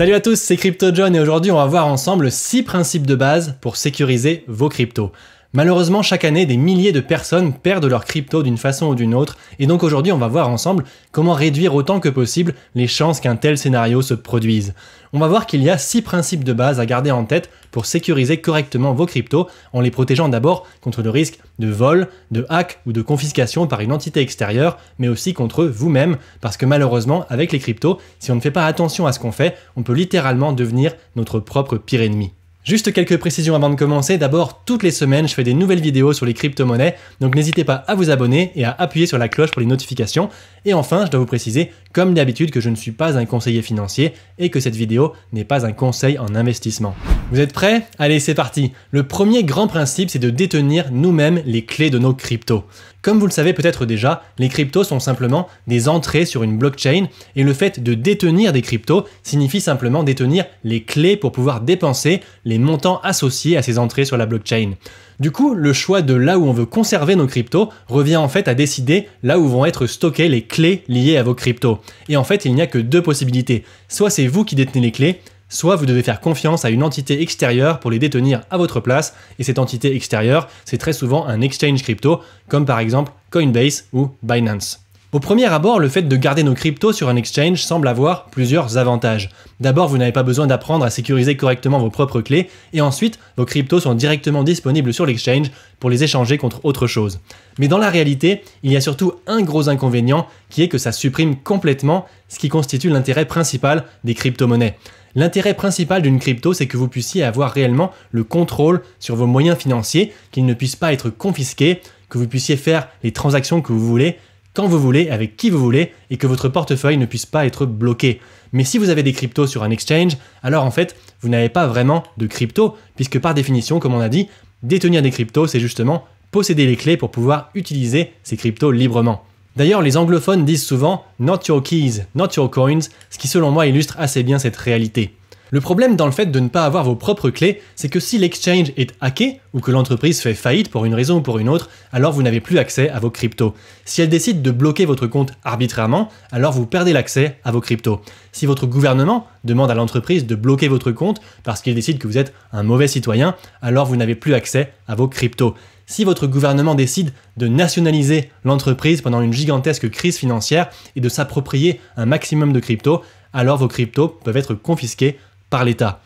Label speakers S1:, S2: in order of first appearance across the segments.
S1: Salut à tous, c'est Crypto John et aujourd'hui on va voir ensemble 6 principes de base pour sécuriser vos cryptos. Malheureusement, chaque année, des milliers de personnes perdent leurs crypto d'une façon ou d'une autre, et donc aujourd'hui, on va voir ensemble comment réduire autant que possible les chances qu'un tel scénario se produise. On va voir qu'il y a 6 principes de base à garder en tête pour sécuriser correctement vos cryptos, en les protégeant d'abord contre le risque de vol, de hack ou de confiscation par une entité extérieure, mais aussi contre vous-même, parce que malheureusement, avec les cryptos, si on ne fait pas attention à ce qu'on fait, on peut littéralement devenir notre propre pire ennemi. Juste quelques précisions avant de commencer. D'abord, toutes les semaines, je fais des nouvelles vidéos sur les crypto-monnaies, donc n'hésitez pas à vous abonner et à appuyer sur la cloche pour les notifications. Et enfin, je dois vous préciser, comme d'habitude, que je ne suis pas un conseiller financier et que cette vidéo n'est pas un conseil en investissement. Vous êtes prêts Allez, c'est parti. Le premier grand principe, c'est de détenir nous-mêmes les clés de nos cryptos. Comme vous le savez peut-être déjà, les cryptos sont simplement des entrées sur une blockchain et le fait de détenir des cryptos signifie simplement détenir les clés pour pouvoir dépenser les les montants associés à ces entrées sur la blockchain. Du coup, le choix de là où on veut conserver nos cryptos revient en fait à décider là où vont être stockées les clés liées à vos cryptos. Et en fait, il n'y a que deux possibilités. Soit c'est vous qui détenez les clés, soit vous devez faire confiance à une entité extérieure pour les détenir à votre place, et cette entité extérieure, c'est très souvent un exchange crypto, comme par exemple Coinbase ou Binance. Au premier abord, le fait de garder nos cryptos sur un exchange semble avoir plusieurs avantages. D'abord, vous n'avez pas besoin d'apprendre à sécuriser correctement vos propres clés, et ensuite, vos cryptos sont directement disponibles sur l'exchange pour les échanger contre autre chose. Mais dans la réalité, il y a surtout un gros inconvénient qui est que ça supprime complètement ce qui constitue l'intérêt principal des crypto-monnaies. L'intérêt principal d'une crypto, c'est que vous puissiez avoir réellement le contrôle sur vos moyens financiers, qu'ils ne puissent pas être confisqués, que vous puissiez faire les transactions que vous voulez, quand vous voulez, avec qui vous voulez, et que votre portefeuille ne puisse pas être bloqué. Mais si vous avez des cryptos sur un exchange, alors en fait, vous n'avez pas vraiment de cryptos, puisque par définition, comme on a dit, détenir des cryptos, c'est justement posséder les clés pour pouvoir utiliser ces cryptos librement. D'ailleurs, les anglophones disent souvent Not your keys, not your coins, ce qui selon moi illustre assez bien cette réalité. Le problème dans le fait de ne pas avoir vos propres clés, c'est que si l'exchange est hacké ou que l'entreprise fait faillite pour une raison ou pour une autre, alors vous n'avez plus accès à vos cryptos. Si elle décide de bloquer votre compte arbitrairement, alors vous perdez l'accès à vos cryptos. Si votre gouvernement demande à l'entreprise de bloquer votre compte parce qu'il décide que vous êtes un mauvais citoyen, alors vous n'avez plus accès à vos cryptos. Si votre gouvernement décide de nationaliser l'entreprise pendant une gigantesque crise financière et de s'approprier un maximum de cryptos, alors vos cryptos peuvent être confisqués par l'État.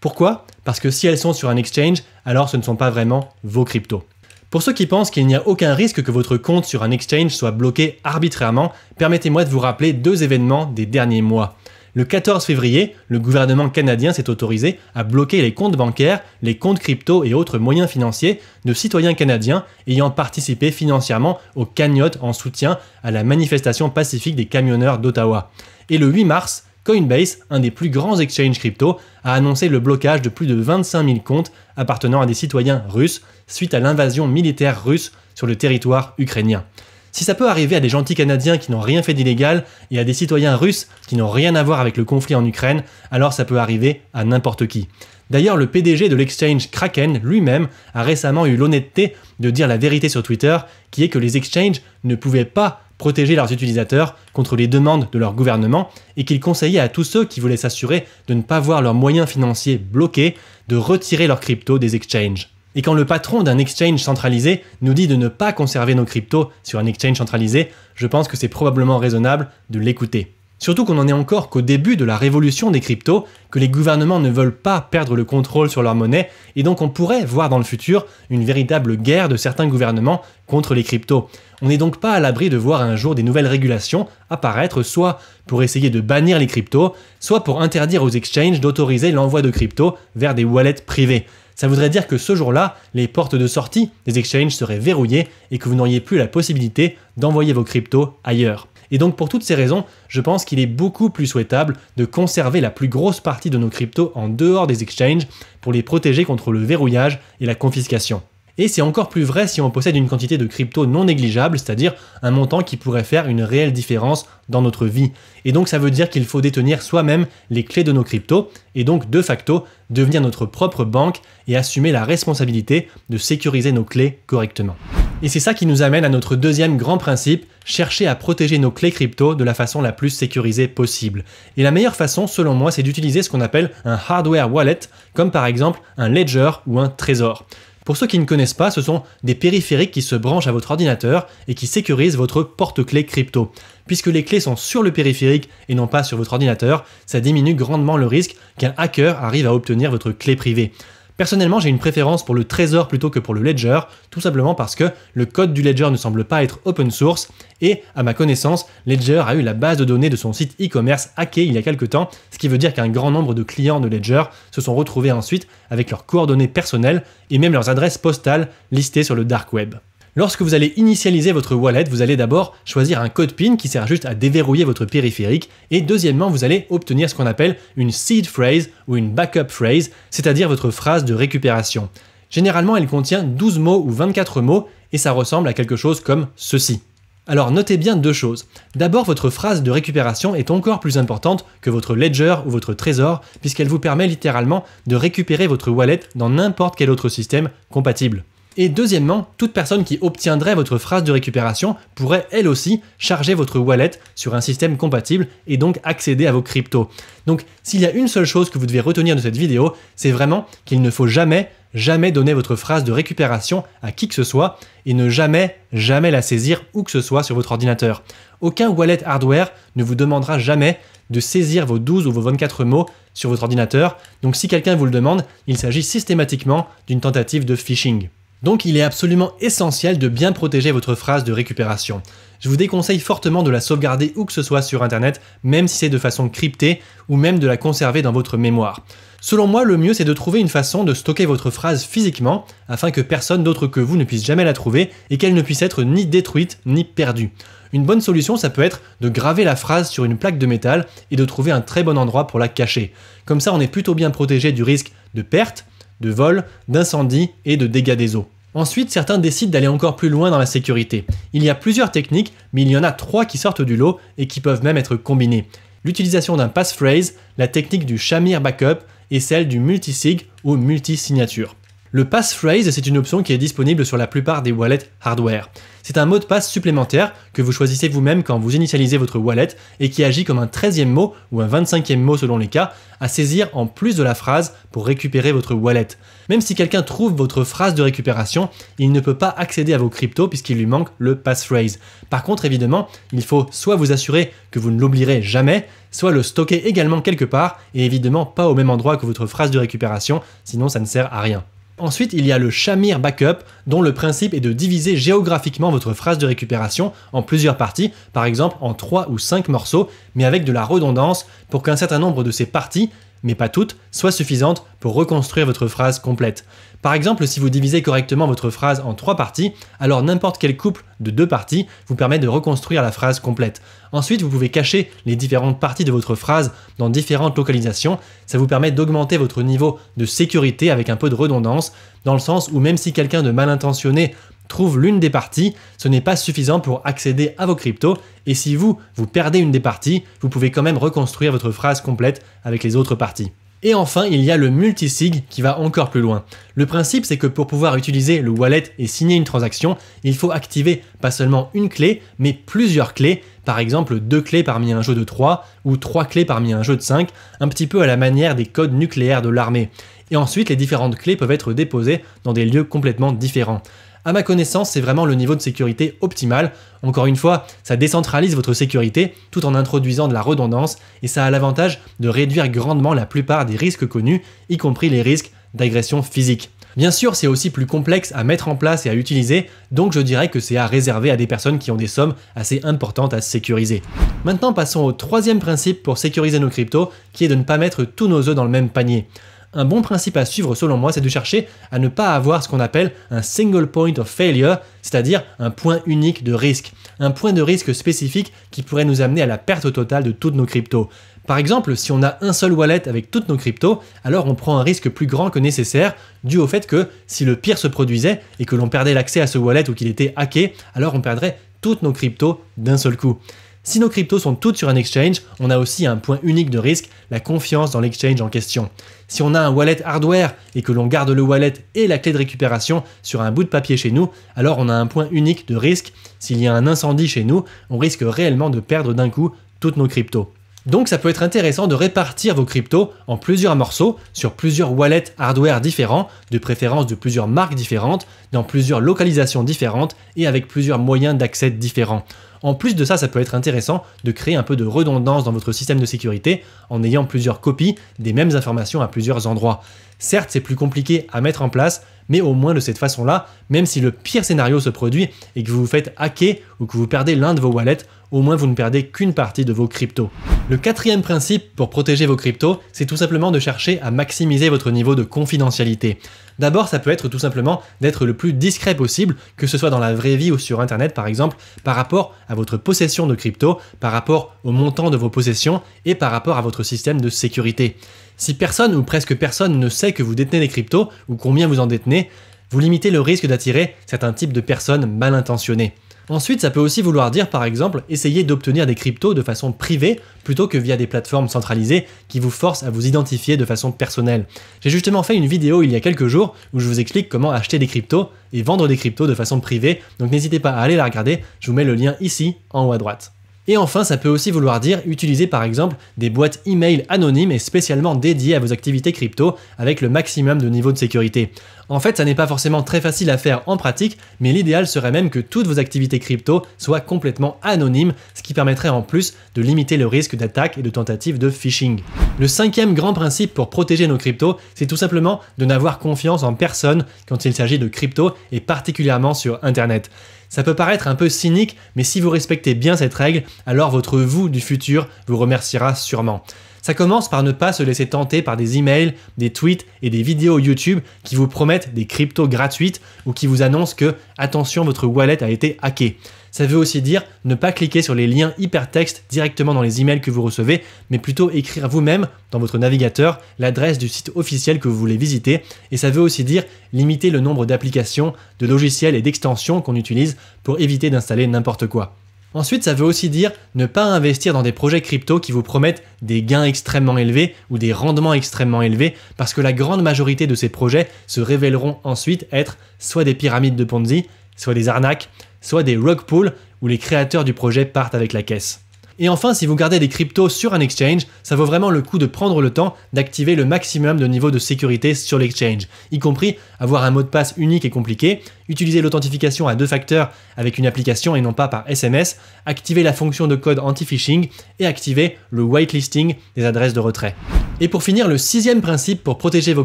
S1: Pourquoi Parce que si elles sont sur un exchange, alors ce ne sont pas vraiment vos cryptos. Pour ceux qui pensent qu'il n'y a aucun risque que votre compte sur un exchange soit bloqué arbitrairement, permettez-moi de vous rappeler deux événements des derniers mois. Le 14 février, le gouvernement canadien s'est autorisé à bloquer les comptes bancaires, les comptes crypto et autres moyens financiers de citoyens canadiens ayant participé financièrement aux cagnottes en soutien à la manifestation pacifique des camionneurs d'Ottawa. Et le 8 mars, Coinbase, un des plus grands exchanges crypto, a annoncé le blocage de plus de 25 000 comptes appartenant à des citoyens russes suite à l'invasion militaire russe sur le territoire ukrainien. Si ça peut arriver à des gentils Canadiens qui n'ont rien fait d'illégal et à des citoyens russes qui n'ont rien à voir avec le conflit en Ukraine, alors ça peut arriver à n'importe qui. D'ailleurs, le PDG de l'exchange Kraken lui-même a récemment eu l'honnêteté de dire la vérité sur Twitter, qui est que les exchanges ne pouvaient pas protéger leurs utilisateurs contre les demandes de leur gouvernement et qu'il conseillait à tous ceux qui voulaient s'assurer de ne pas voir leurs moyens financiers bloqués de retirer leurs cryptos des exchanges. Et quand le patron d'un exchange centralisé nous dit de ne pas conserver nos cryptos sur un exchange centralisé, je pense que c'est probablement raisonnable de l'écouter. Surtout qu'on en est encore qu'au début de la révolution des cryptos, que les gouvernements ne veulent pas perdre le contrôle sur leur monnaie, et donc on pourrait voir dans le futur une véritable guerre de certains gouvernements contre les cryptos. On n'est donc pas à l'abri de voir un jour des nouvelles régulations apparaître, soit pour essayer de bannir les cryptos, soit pour interdire aux exchanges d'autoriser l'envoi de cryptos vers des wallets privés. Ça voudrait dire que ce jour-là, les portes de sortie des exchanges seraient verrouillées et que vous n'auriez plus la possibilité d'envoyer vos cryptos ailleurs. Et donc pour toutes ces raisons, je pense qu'il est beaucoup plus souhaitable de conserver la plus grosse partie de nos cryptos en dehors des exchanges pour les protéger contre le verrouillage et la confiscation. Et c'est encore plus vrai si on possède une quantité de crypto non négligeable, c'est-à-dire un montant qui pourrait faire une réelle différence dans notre vie. Et donc ça veut dire qu'il faut détenir soi-même les clés de nos cryptos, et donc de facto devenir notre propre banque et assumer la responsabilité de sécuriser nos clés correctement. Et c'est ça qui nous amène à notre deuxième grand principe, chercher à protéger nos clés crypto de la façon la plus sécurisée possible. Et la meilleure façon, selon moi, c'est d'utiliser ce qu'on appelle un hardware wallet, comme par exemple un ledger ou un trésor. Pour ceux qui ne connaissent pas, ce sont des périphériques qui se branchent à votre ordinateur et qui sécurisent votre porte-clés crypto. Puisque les clés sont sur le périphérique et non pas sur votre ordinateur, ça diminue grandement le risque qu'un hacker arrive à obtenir votre clé privée. Personnellement, j'ai une préférence pour le Trésor plutôt que pour le Ledger, tout simplement parce que le code du Ledger ne semble pas être open source et, à ma connaissance, Ledger a eu la base de données de son site e-commerce hacké il y a quelques temps, ce qui veut dire qu'un grand nombre de clients de Ledger se sont retrouvés ensuite avec leurs coordonnées personnelles et même leurs adresses postales listées sur le dark web. Lorsque vous allez initialiser votre wallet, vous allez d'abord choisir un code PIN qui sert juste à déverrouiller votre périphérique et deuxièmement, vous allez obtenir ce qu'on appelle une seed phrase ou une backup phrase, c'est-à-dire votre phrase de récupération. Généralement, elle contient 12 mots ou 24 mots et ça ressemble à quelque chose comme ceci. Alors notez bien deux choses. D'abord, votre phrase de récupération est encore plus importante que votre ledger ou votre trésor, puisqu'elle vous permet littéralement de récupérer votre wallet dans n'importe quel autre système compatible. Et deuxièmement, toute personne qui obtiendrait votre phrase de récupération pourrait elle aussi charger votre wallet sur un système compatible et donc accéder à vos cryptos. Donc s'il y a une seule chose que vous devez retenir de cette vidéo, c'est vraiment qu'il ne faut jamais, jamais donner votre phrase de récupération à qui que ce soit et ne jamais, jamais la saisir où que ce soit sur votre ordinateur. Aucun wallet hardware ne vous demandera jamais de saisir vos 12 ou vos 24 mots sur votre ordinateur, donc si quelqu'un vous le demande, il s'agit systématiquement d'une tentative de phishing. Donc il est absolument essentiel de bien protéger votre phrase de récupération. Je vous déconseille fortement de la sauvegarder où que ce soit sur Internet, même si c'est de façon cryptée, ou même de la conserver dans votre mémoire. Selon moi, le mieux c'est de trouver une façon de stocker votre phrase physiquement, afin que personne d'autre que vous ne puisse jamais la trouver, et qu'elle ne puisse être ni détruite ni perdue. Une bonne solution, ça peut être de graver la phrase sur une plaque de métal et de trouver un très bon endroit pour la cacher. Comme ça, on est plutôt bien protégé du risque de perte, de vol, d'incendie et de dégâts des eaux. Ensuite, certains décident d'aller encore plus loin dans la sécurité. Il y a plusieurs techniques, mais il y en a trois qui sortent du lot et qui peuvent même être combinées. L'utilisation d'un passphrase, la technique du Shamir backup et celle du multisig ou multisignature. Le passphrase, c'est une option qui est disponible sur la plupart des wallets hardware. C'est un mot de passe supplémentaire que vous choisissez vous-même quand vous initialisez votre wallet et qui agit comme un 13e mot ou un 25e mot selon les cas à saisir en plus de la phrase pour récupérer votre wallet. Même si quelqu'un trouve votre phrase de récupération, il ne peut pas accéder à vos cryptos puisqu'il lui manque le passphrase. Par contre, évidemment, il faut soit vous assurer que vous ne l'oublierez jamais, soit le stocker également quelque part et évidemment pas au même endroit que votre phrase de récupération, sinon ça ne sert à rien. Ensuite, il y a le Shamir Backup, dont le principe est de diviser géographiquement votre phrase de récupération en plusieurs parties, par exemple en 3 ou 5 morceaux, mais avec de la redondance, pour qu'un certain nombre de ces parties mais pas toutes, soient suffisantes pour reconstruire votre phrase complète. Par exemple, si vous divisez correctement votre phrase en trois parties, alors n'importe quel couple de deux parties vous permet de reconstruire la phrase complète. Ensuite, vous pouvez cacher les différentes parties de votre phrase dans différentes localisations. Ça vous permet d'augmenter votre niveau de sécurité avec un peu de redondance, dans le sens où même si quelqu'un de mal intentionné trouve l'une des parties, ce n'est pas suffisant pour accéder à vos cryptos, et si vous, vous perdez une des parties, vous pouvez quand même reconstruire votre phrase complète avec les autres parties. Et enfin, il y a le multisig qui va encore plus loin. Le principe, c'est que pour pouvoir utiliser le wallet et signer une transaction, il faut activer pas seulement une clé, mais plusieurs clés, par exemple deux clés parmi un jeu de 3 ou trois clés parmi un jeu de 5, un petit peu à la manière des codes nucléaires de l'armée. Et ensuite, les différentes clés peuvent être déposées dans des lieux complètement différents. À ma connaissance, c'est vraiment le niveau de sécurité optimal. Encore une fois, ça décentralise votre sécurité tout en introduisant de la redondance et ça a l'avantage de réduire grandement la plupart des risques connus, y compris les risques d'agression physique. Bien sûr, c'est aussi plus complexe à mettre en place et à utiliser, donc je dirais que c'est à réserver à des personnes qui ont des sommes assez importantes à sécuriser. Maintenant, passons au troisième principe pour sécuriser nos cryptos, qui est de ne pas mettre tous nos œufs dans le même panier. Un bon principe à suivre selon moi, c'est de chercher à ne pas avoir ce qu'on appelle un single point of failure, c'est-à-dire un point unique de risque. Un point de risque spécifique qui pourrait nous amener à la perte totale de toutes nos cryptos. Par exemple, si on a un seul wallet avec toutes nos cryptos, alors on prend un risque plus grand que nécessaire dû au fait que si le pire se produisait et que l'on perdait l'accès à ce wallet ou qu'il était hacké, alors on perdrait toutes nos cryptos d'un seul coup. Si nos cryptos sont toutes sur un exchange, on a aussi un point unique de risque, la confiance dans l'exchange en question. Si on a un wallet hardware et que l'on garde le wallet et la clé de récupération sur un bout de papier chez nous, alors on a un point unique de risque. S'il y a un incendie chez nous, on risque réellement de perdre d'un coup toutes nos cryptos. Donc ça peut être intéressant de répartir vos cryptos en plusieurs morceaux sur plusieurs wallets hardware différents, de préférence de plusieurs marques différentes, dans plusieurs localisations différentes et avec plusieurs moyens d'accès différents. En plus de ça, ça peut être intéressant de créer un peu de redondance dans votre système de sécurité en ayant plusieurs copies des mêmes informations à plusieurs endroits. Certes, c'est plus compliqué à mettre en place, mais au moins de cette façon-là, même si le pire scénario se produit et que vous vous faites hacker ou que vous perdez l'un de vos wallets, au moins vous ne perdez qu'une partie de vos cryptos. Le quatrième principe pour protéger vos cryptos, c'est tout simplement de chercher à maximiser votre niveau de confidentialité. D'abord, ça peut être tout simplement d'être le plus discret possible, que ce soit dans la vraie vie ou sur Internet par exemple, par rapport à votre possession de cryptos, par rapport au montant de vos possessions et par rapport à votre système de sécurité. Si personne ou presque personne ne sait que vous détenez des cryptos ou combien vous en détenez, vous limitez le risque d'attirer certains types de personnes mal intentionnées. Ensuite, ça peut aussi vouloir dire par exemple essayer d'obtenir des cryptos de façon privée plutôt que via des plateformes centralisées qui vous forcent à vous identifier de façon personnelle. J'ai justement fait une vidéo il y a quelques jours où je vous explique comment acheter des cryptos et vendre des cryptos de façon privée, donc n'hésitez pas à aller la regarder, je vous mets le lien ici en haut à droite. Et enfin, ça peut aussi vouloir dire utiliser par exemple des boîtes email anonymes et spécialement dédiées à vos activités crypto avec le maximum de niveau de sécurité. En fait, ça n'est pas forcément très facile à faire en pratique, mais l'idéal serait même que toutes vos activités crypto soient complètement anonymes, ce qui permettrait en plus de limiter le risque d'attaque et de tentatives de phishing. Le cinquième grand principe pour protéger nos cryptos, c'est tout simplement de n'avoir confiance en personne quand il s'agit de crypto et particulièrement sur Internet. Ça peut paraître un peu cynique, mais si vous respectez bien cette règle, alors votre vous du futur vous remerciera sûrement. Ça commence par ne pas se laisser tenter par des emails, des tweets et des vidéos YouTube qui vous promettent des cryptos gratuites ou qui vous annoncent que attention votre wallet a été hacké. Ça veut aussi dire ne pas cliquer sur les liens hypertextes directement dans les emails que vous recevez, mais plutôt écrire vous-même dans votre navigateur l'adresse du site officiel que vous voulez visiter. Et ça veut aussi dire limiter le nombre d'applications, de logiciels et d'extensions qu'on utilise pour éviter d'installer n'importe quoi. Ensuite, ça veut aussi dire ne pas investir dans des projets crypto qui vous promettent des gains extrêmement élevés ou des rendements extrêmement élevés, parce que la grande majorité de ces projets se révéleront ensuite être soit des pyramides de Ponzi, soit des arnaques, soit des rug pools où les créateurs du projet partent avec la caisse. Et enfin, si vous gardez des cryptos sur un exchange, ça vaut vraiment le coup de prendre le temps d'activer le maximum de niveaux de sécurité sur l'exchange, y compris avoir un mot de passe unique et compliqué, utiliser l'authentification à deux facteurs avec une application et non pas par SMS, activer la fonction de code anti-phishing et activer le whitelisting des adresses de retrait. Et pour finir, le sixième principe pour protéger vos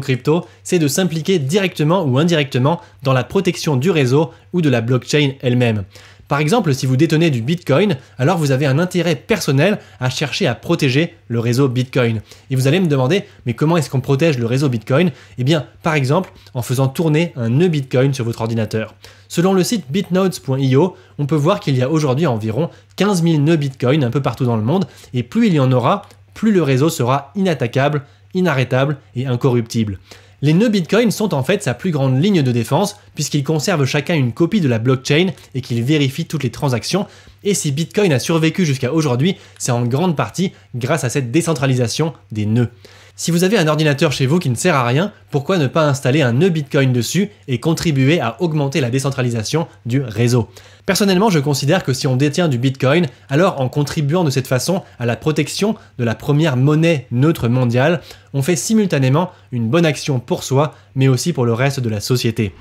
S1: cryptos, c'est de s'impliquer directement ou indirectement dans la protection du réseau ou de la blockchain elle-même. Par exemple, si vous détenez du Bitcoin, alors vous avez un intérêt personnel à chercher à protéger le réseau Bitcoin. Et vous allez me demander, mais comment est-ce qu'on protège le réseau Bitcoin Eh bien, par exemple, en faisant tourner un nœud Bitcoin sur votre ordinateur. Selon le site bitnodes.io, on peut voir qu'il y a aujourd'hui environ 15 000 nœuds Bitcoin un peu partout dans le monde, et plus il y en aura, plus le réseau sera inattaquable, inarrêtable et incorruptible. Les nœuds Bitcoin sont en fait sa plus grande ligne de défense puisqu'ils conservent chacun une copie de la blockchain et qu'ils vérifient toutes les transactions. Et si Bitcoin a survécu jusqu'à aujourd'hui, c'est en grande partie grâce à cette décentralisation des nœuds. Si vous avez un ordinateur chez vous qui ne sert à rien, pourquoi ne pas installer un nœud Bitcoin dessus et contribuer à augmenter la décentralisation du réseau Personnellement, je considère que si on détient du Bitcoin, alors en contribuant de cette façon à la protection de la première monnaie neutre mondiale, on fait simultanément une bonne action pour soi, mais aussi pour le reste de la société.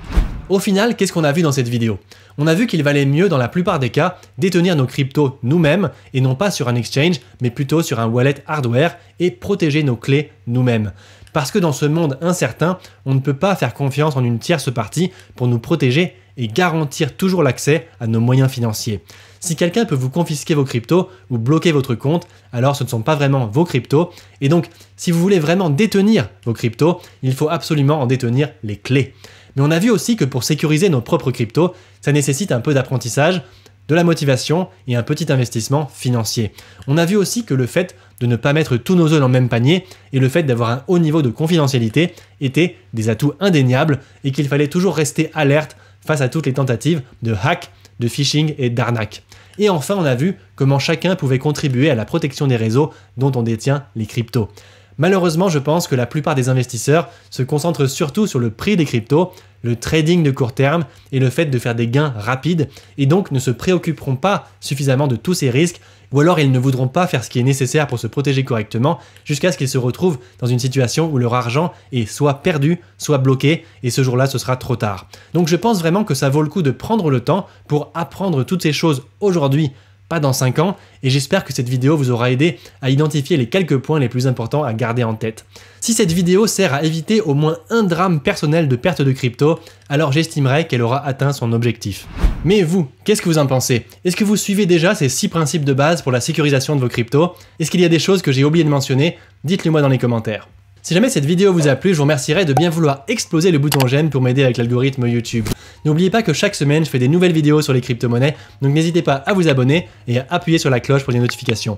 S1: Au final, qu'est-ce qu'on a vu dans cette vidéo On a vu qu'il valait mieux dans la plupart des cas détenir nos cryptos nous-mêmes et non pas sur un exchange, mais plutôt sur un wallet hardware et protéger nos clés nous-mêmes. Parce que dans ce monde incertain, on ne peut pas faire confiance en une tierce partie pour nous protéger et garantir toujours l'accès à nos moyens financiers. Si quelqu'un peut vous confisquer vos cryptos ou bloquer votre compte, alors ce ne sont pas vraiment vos cryptos. Et donc, si vous voulez vraiment détenir vos cryptos, il faut absolument en détenir les clés. Mais on a vu aussi que pour sécuriser nos propres cryptos, ça nécessite un peu d'apprentissage, de la motivation et un petit investissement financier. On a vu aussi que le fait de ne pas mettre tous nos œufs dans le même panier et le fait d'avoir un haut niveau de confidentialité étaient des atouts indéniables et qu'il fallait toujours rester alerte face à toutes les tentatives de hack, de phishing et d'arnaque. Et enfin, on a vu comment chacun pouvait contribuer à la protection des réseaux dont on détient les cryptos. Malheureusement, je pense que la plupart des investisseurs se concentrent surtout sur le prix des cryptos, le trading de court terme et le fait de faire des gains rapides, et donc ne se préoccuperont pas suffisamment de tous ces risques, ou alors ils ne voudront pas faire ce qui est nécessaire pour se protéger correctement, jusqu'à ce qu'ils se retrouvent dans une situation où leur argent est soit perdu, soit bloqué, et ce jour-là ce sera trop tard. Donc je pense vraiment que ça vaut le coup de prendre le temps pour apprendre toutes ces choses aujourd'hui dans 5 ans, et j'espère que cette vidéo vous aura aidé à identifier les quelques points les plus importants à garder en tête. Si cette vidéo sert à éviter au moins un drame personnel de perte de crypto, alors j'estimerai qu'elle aura atteint son objectif. Mais vous, qu'est-ce que vous en pensez Est-ce que vous suivez déjà ces 6 principes de base pour la sécurisation de vos cryptos Est-ce qu'il y a des choses que j'ai oublié de mentionner Dites-le moi dans les commentaires. Si jamais cette vidéo vous a plu, je vous remercierai de bien vouloir exploser le bouton j'aime pour m'aider avec l'algorithme YouTube. N'oubliez pas que chaque semaine, je fais des nouvelles vidéos sur les crypto-monnaies, donc n'hésitez pas à vous abonner et à appuyer sur la cloche pour les notifications.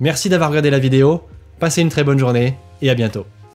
S1: Merci d'avoir regardé la vidéo, passez une très bonne journée et à bientôt.